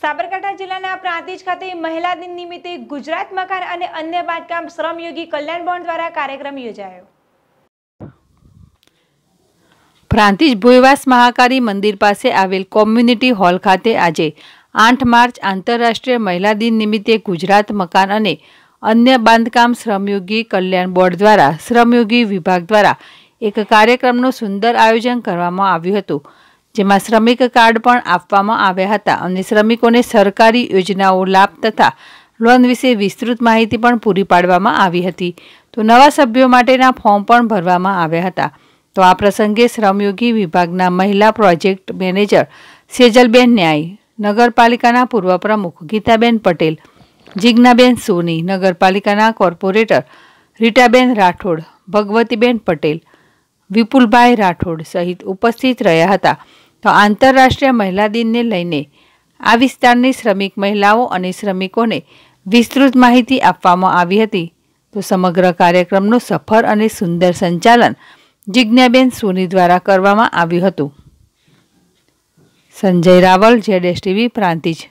સાબરકાંઠા જિલ્લાના પ્રાંતિજ ખાતે મહિલા દિન નિમિત્તે ગુજરાત મકાન અને અન્ય બાંધકામ શ્રમયોગી કલ્યાણ બોર્ડ દ્વારા કાર્યક્રમ યોજાયો પ્રાંતિજ ભૂયવાસ મહાકાળી મંદિર પાસે આવેલ કોમ્યુનિટી હોલ ખાતે આજે આઠ માર્ચ આંતરરાષ્ટ્રીય મહિલા દિન નિમિત્તે ગુજરાત મકાન અને અન્ય બાંધકામ શ્રમયોગી કલ્યાણ બોર્ડ દ્વારા શ્રમયોગી વિભાગ દ્વારા એક કાર્યક્રમનું સુંદર આયોજન કરવામાં આવ્યું હતું જેમાં શ્રમિક કાર્ડ પણ આપવામાં આવ્યા હતા અને શ્રમિકોને સરકારી યોજનાઓ લાભ તથા લોન વિશે વિસ્તૃત માહિતી પણ પૂરી પાડવામાં આવી હતી તો નવા સભ્યો માટેના ફોર્મ પણ ભરવામાં આવ્યા હતા તો આ પ્રસંગે શ્રમયોગી વિભાગના મહિલા પ્રોજેક્ટ મેનેજર સેજલબેન ન્યાય નગરપાલિકાના પૂર્વ પ્રમુખ ગીતાબેન પટેલ જિજ્ઞાબેન સોની નગરપાલિકાના કોર્પોરેટર રીટાબેન રાઠોડ ભગવતીબેન પટેલ વિપુલભાઈ રાઠોડ સહિત ઉપસ્થિત રહ્યા હતા તો આંતરરાષ્ટ્રીય મહિલા દિનને લઈને આ વિસ્તારની શ્રમિક મહિલાઓ અને શ્રમિકોને વિસ્તૃત માહિતી આપવામાં આવી હતી તો સમગ્ર કાર્યક્રમનું સફળ અને સુંદર સંચાલન જિજ્ઞાબેન સોની દ્વારા કરવામાં આવ્યું હતું Sanjay Raval Z S TV Prantij